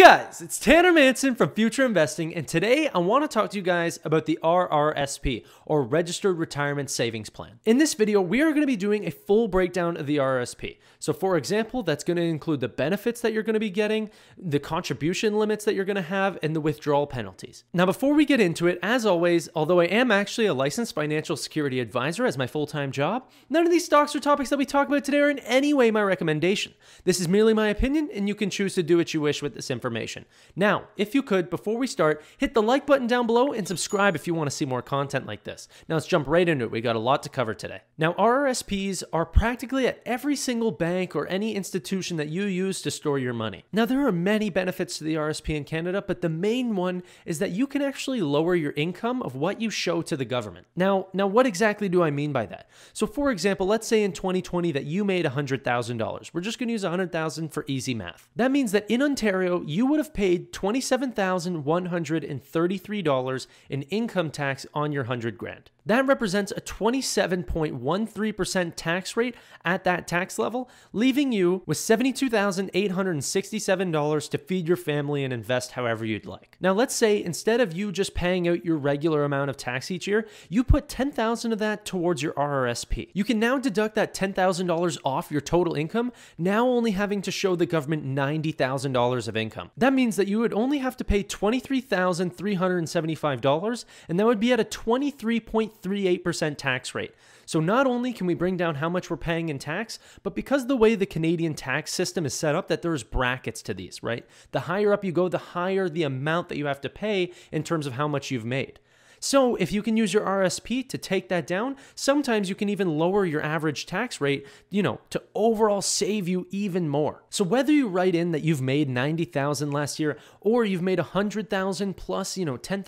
guys, it's Tanner Manson from Future Investing, and today I want to talk to you guys about the RRSP, or Registered Retirement Savings Plan. In this video, we are going to be doing a full breakdown of the RRSP. So, for example, that's going to include the benefits that you're going to be getting, the contribution limits that you're going to have, and the withdrawal penalties. Now, before we get into it, as always, although I am actually a licensed financial security advisor as my full time job, none of these stocks or topics that we talk about today are in any way my recommendation. This is merely my opinion, and you can choose to do what you wish with this information information. Now, if you could, before we start, hit the like button down below and subscribe if you want to see more content like this. Now let's jump right into it. We got a lot to cover today. Now, RRSPs are practically at every single bank or any institution that you use to store your money. Now, there are many benefits to the RSP in Canada, but the main one is that you can actually lower your income of what you show to the government. Now, now what exactly do I mean by that? So for example, let's say in 2020 that you made $100,000. We're just going to use 100,000 dollars for easy math. That means that in Ontario, you would have paid $27,133 in income tax on your 100 grand. That represents a 27.13% tax rate at that tax level, leaving you with $72,867 to feed your family and invest however you'd like. Now, let's say instead of you just paying out your regular amount of tax each year, you put 10,000 dollars of that towards your RRSP. You can now deduct that $10,000 off your total income, now only having to show the government $90,000 of income. That means that you would only have to pay $23,375 and that would be at a 23. 0.38% tax rate. So not only can we bring down how much we're paying in tax, but because the way the Canadian tax system is set up that there's brackets to these, right? The higher up you go, the higher the amount that you have to pay in terms of how much you've made. So if you can use your RSP to take that down, sometimes you can even lower your average tax rate, you know, to overall save you even more. So whether you write in that you've made 90,000 last year or you've made 100,000 plus, you know, $10,000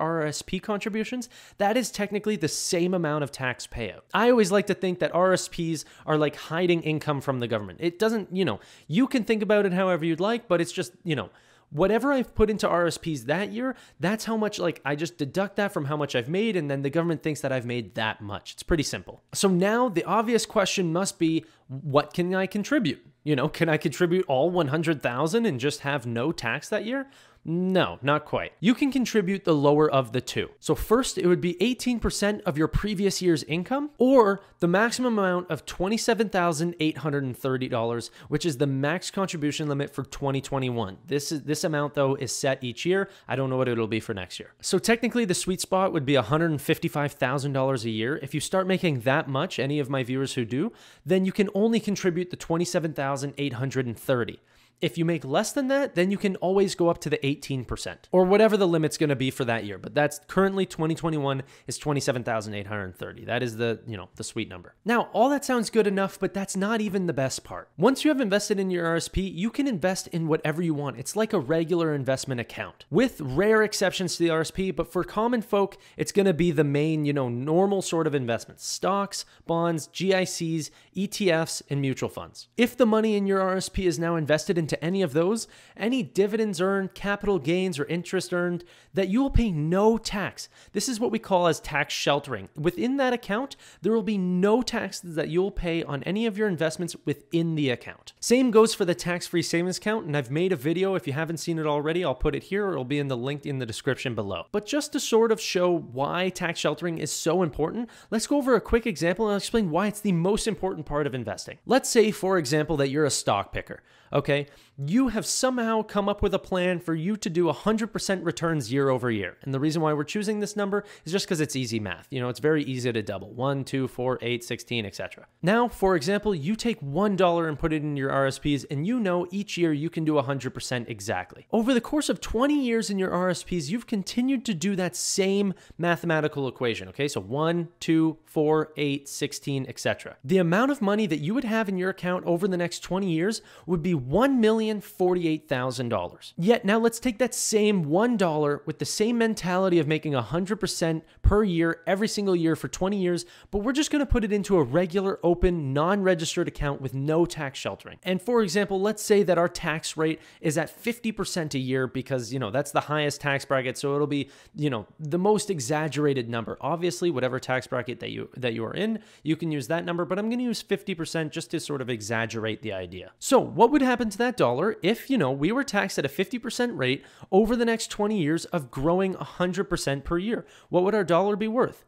RSP contributions, that is technically the same amount of tax payout. I always like to think that RSPs are like hiding income from the government. It doesn't, you know, you can think about it however you'd like, but it's just, you know, whatever I've put into RSPs that year, that's how much, like, I just deduct that from how much I've made, and then the government thinks that I've made that much. It's pretty simple. So now the obvious question must be what can I contribute? You know, can I contribute all 100,000 and just have no tax that year? No, not quite. You can contribute the lower of the two. So first, it would be 18% of your previous year's income or the maximum amount of $27,830, which is the max contribution limit for 2021. This is this amount though is set each year. I don't know what it'll be for next year. So technically the sweet spot would be $155,000 a year. If you start making that much, any of my viewers who do, then you can only contribute the 27,830. If you make less than that, then you can always go up to the 18% or whatever the limit's going to be for that year. But that's currently 2021 is 27,830. That is the, you know, the sweet number. Now, all that sounds good enough, but that's not even the best part. Once you have invested in your RSP, you can invest in whatever you want. It's like a regular investment account with rare exceptions to the RSP, but for common folk, it's going to be the main, you know, normal sort of investments, stocks, bonds, GICs, ETFs, and mutual funds. If the money in your RSP is now invested in to any of those, any dividends earned, capital gains, or interest earned, that you will pay no tax. This is what we call as tax sheltering. Within that account, there will be no taxes that you'll pay on any of your investments within the account. Same goes for the tax-free savings account, and I've made a video. If you haven't seen it already, I'll put it here. It'll be in the link in the description below. But just to sort of show why tax sheltering is so important, let's go over a quick example and I'll explain why it's the most important part of investing. Let's say, for example, that you're a stock picker. Okay you have somehow come up with a plan for you to do 100% returns year over year. And the reason why we're choosing this number is just because it's easy math. You know, it's very easy to double 1, 2, 4, 8, 16, etc. Now, for example, you take $1 and put it in your RSPs, and you know each year you can do 100% exactly. Over the course of 20 years in your RSPs, you've continued to do that same mathematical equation, okay? So 1, 2, 4, 8, 16, etc. The amount of money that you would have in your account over the next 20 years would be 1 million $1,048,000. Yet now let's take that same $1 with the same mentality of making 100% per year every single year for 20 years, but we're just going to put it into a regular open non-registered account with no tax sheltering. And for example, let's say that our tax rate is at 50% a year because, you know, that's the highest tax bracket, so it'll be, you know, the most exaggerated number. Obviously, whatever tax bracket that you that you are in, you can use that number, but I'm going to use 50% just to sort of exaggerate the idea. So, what would happen to that dollar dollar if, you know, we were taxed at a 50% rate over the next 20 years of growing 100% per year? What would our dollar be worth?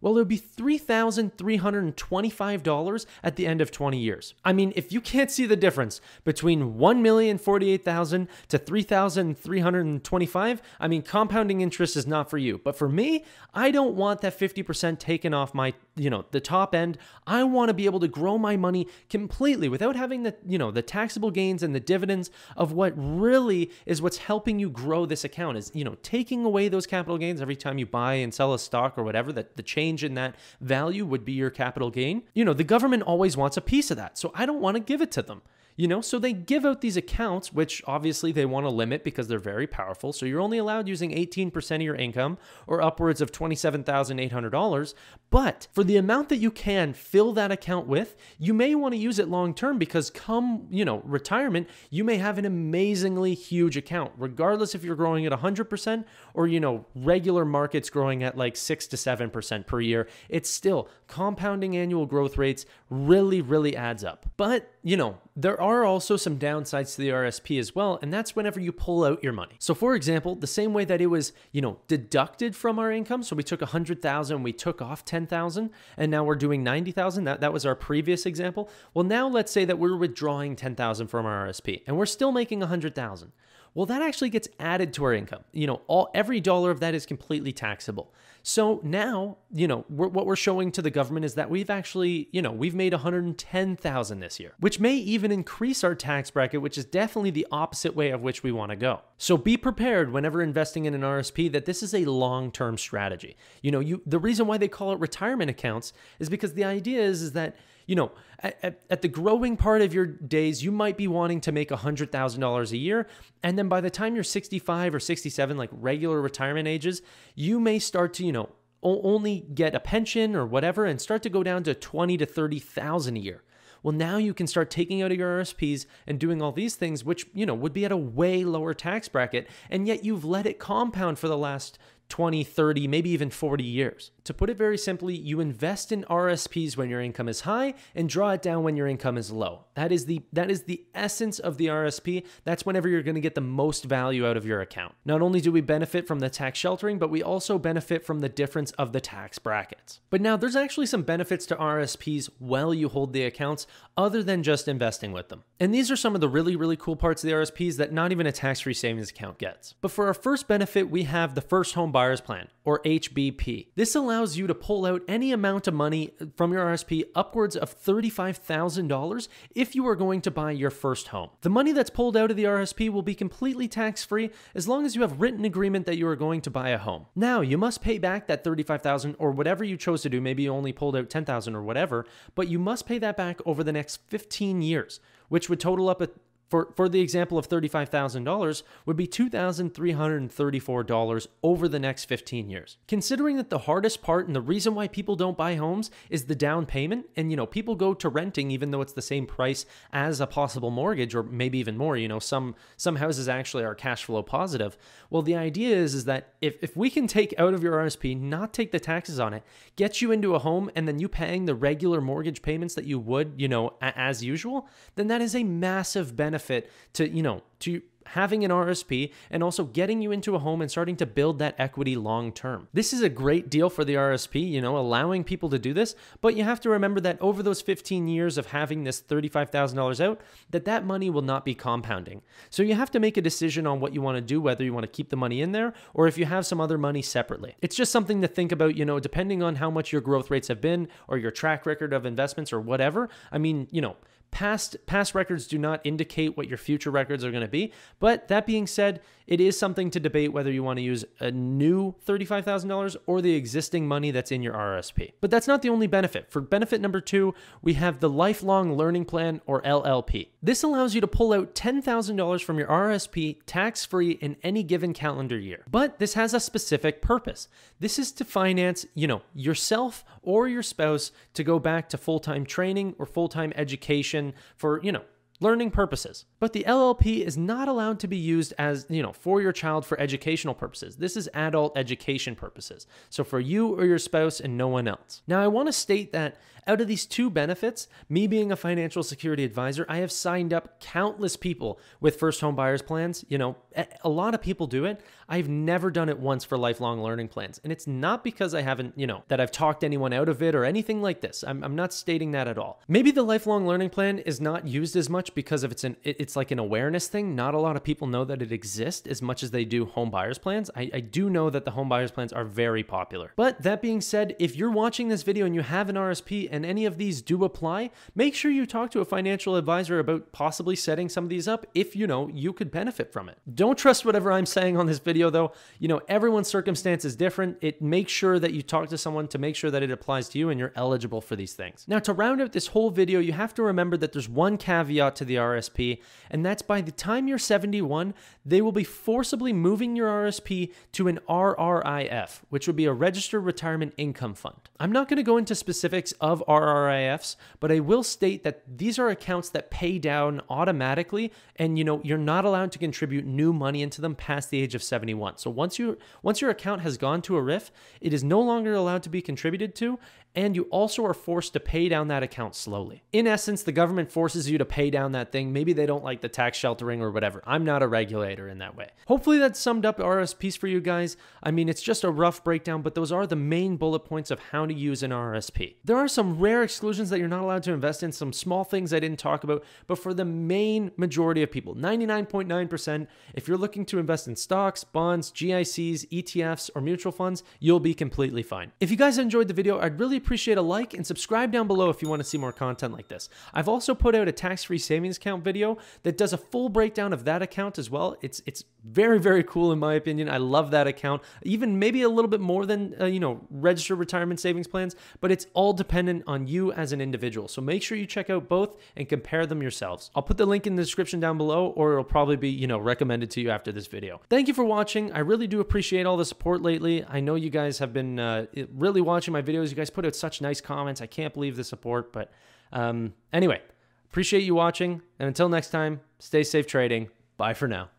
Well, it would be $3,325 at the end of 20 years. I mean, if you can't see the difference between $1,048,000 to $3,325, I mean, compounding interest is not for you. But for me, I don't want that 50% taken off my, you know, the top end. I want to be able to grow my money completely without having the, you know, the taxable gains and the dividends of what really is what's helping you grow this account is, you know, taking away those capital gains every time you buy and sell a stock or whatever that the change change in that value would be your capital gain. You know, the government always wants a piece of that. So I don't want to give it to them. You know, so they give out these accounts, which obviously they want to limit because they're very powerful. So you're only allowed using 18% of your income or upwards of $27,800. But for the amount that you can fill that account with, you may want to use it long term because come, you know, retirement, you may have an amazingly huge account, regardless if you're growing at 100% or, you know, regular markets growing at like 6 to 7% per year. It's still compounding annual growth rates really, really adds up. But you know, there are also some downsides to the RSP as well, and that's whenever you pull out your money. So for example, the same way that it was, you know, deducted from our income, so we took 100,000, we took off 10,000, and now we're doing 90,000, that, that was our previous example. Well, now let's say that we're withdrawing 10,000 from our RSP, and we're still making 100,000. Well, that actually gets added to our income. You know, all every dollar of that is completely taxable. So now, you know, we're, what we're showing to the government is that we've actually, you know, we've made 110,000 this year, which may even increase our tax bracket, which is definitely the opposite way of which we want to go. So be prepared whenever investing in an RSP that this is a long-term strategy. You know, you the reason why they call it retirement accounts is because the idea is is that you know, at, at, at, the growing part of your days, you might be wanting to make $100,000 a year. And then by the time you're 65 or 67, like regular retirement ages, you may start to, you know, only get a pension or whatever and start to go down to 20 to 30,000 a year. Well, now you can start taking out of your RSPs and doing all these things, which, you know, would be at a way lower tax bracket. And yet you've let it compound for the last 20, 30, maybe even 40 years. To put it very simply, you invest in RSPs when your income is high and draw it down when your income is low. That is the that is the essence of the RSP. That's whenever you're going to get the most value out of your account. Not only do we benefit from the tax sheltering, but we also benefit from the difference of the tax brackets. But now there's actually some benefits to RSPs while you hold the accounts other than just investing with them. And these are some of the really really cool parts of the RSPs that not even a tax-free savings account gets. But for our first benefit, we have the first home buyer's plan, or HBP. This allows you to pull out any amount of money from your RSP upwards of $35,000 if you are going to buy your first home. The money that's pulled out of the RSP will be completely tax free as long as you have written agreement that you are going to buy a home. Now, you must pay back that $35,000 or whatever you chose to do. Maybe you only pulled out $10,000 or whatever, but you must pay that back over the next 15 years, which would total up for, for the example of $35,000 would be $2,334 over the next 15 years. Considering that the hardest part and the reason why people don't buy homes is the down payment, and you know, people go to renting even though it's the same price as a possible mortgage or maybe even more, you know, some some houses actually are cash flow positive. Well, the idea is is that if if we can take out of your RSP, not take the taxes on it, get you into a home and then you paying the regular mortgage payments that you would, you know, as usual, then that is a massive benefit benefit to, you know, to having an RSP and also getting you into a home and starting to build that equity long term. This is a great deal for the RSP, you know, allowing people to do this, but you have to remember that over those 15 years of having this $35,000 out, that that money will not be compounding. So you have to make a decision on what you want to do, whether you want to keep the money in there or if you have some other money separately. It's just something to think about, you know, depending on how much your growth rates have been or your track record of investments or whatever. I mean, you know, Past past records do not indicate what your future records are going to be, but that being said, it is something to debate whether you want to use a new $35,000 or the existing money that's in your RSP. But that's not the only benefit. For benefit number 2, we have the lifelong learning plan or LLP. This allows you to pull out $10,000 from your RSP tax-free in any given calendar year. But this has a specific purpose. This is to finance, you know, yourself or your spouse to go back to full-time training or full-time education for, you know, learning purposes. But the LLP is not allowed to be used as, you know, for your child for educational purposes. This is adult education purposes. So for you or your spouse and no one else. Now, I want to state that out of these two benefits, me being a financial security advisor, I have signed up countless people with first home buyers plans. You know, a lot of people do it. I've never done it once for lifelong learning plans. And it's not because I haven't, you know, that I've talked anyone out of it or anything like this. I'm, I'm not stating that at all. Maybe the lifelong learning plan is not used as much much because if it's an it's like an awareness thing. Not a lot of people know that it exists as much as they do home buyers plans. I, I do know that the home buyers plans are very popular. But that being said, if you're watching this video and you have an RSP and any of these do apply, make sure you talk to a financial advisor about possibly setting some of these up if you know you could benefit from it. Don't trust whatever I'm saying on this video though. You know, everyone's circumstance is different. It makes sure that you talk to someone to make sure that it applies to you and you're eligible for these things. Now, to round out this whole video, you have to remember that there's one caveat to the RSP, and that's by the time you're 71, they will be forcibly moving your RSP to an RRIF, which would be a Registered Retirement Income Fund. I'm not going to go into specifics of RRIFs, but I will state that these are accounts that pay down automatically, and you know you're not allowed to contribute new money into them past the age of 71. So once you once your account has gone to a RIF, it is no longer allowed to be contributed to, and you also are forced to pay down that account slowly. In essence, the government forces you to pay down around that thing. Maybe they don't like the tax sheltering or whatever. I'm not a regulator in that way. Hopefully that summed up RSPs for you guys. I mean, it's just a rough breakdown, but those are the main bullet points of how to use an RSP. There are some rare exclusions that you're not allowed to invest in, some small things I didn't talk about, but for the main majority of people, 99.9%, if you're looking to invest in stocks, bonds, GICs, ETFs, or mutual funds, you'll be completely fine. If you guys enjoyed the video, I'd really appreciate a like and subscribe down below if you want to see more content like this. I've also put out a tax-free savings savings account video that does a full breakdown of that account as well. It's it's very very cool in my opinion. I love that account. Even maybe a little bit more than uh, you know registered retirement savings plans, but it's all dependent on you as an individual. So make sure you check out both and compare them yourselves. I'll put the link in the description down below or it'll probably be, you know, recommended to you after this video. Thank you for watching. I really do appreciate all the support lately. I know you guys have been uh, really watching my videos. You guys put out such nice comments. I can't believe the support, but um, anyway, Appreciate you watching. And until next time, stay safe trading. Bye for now.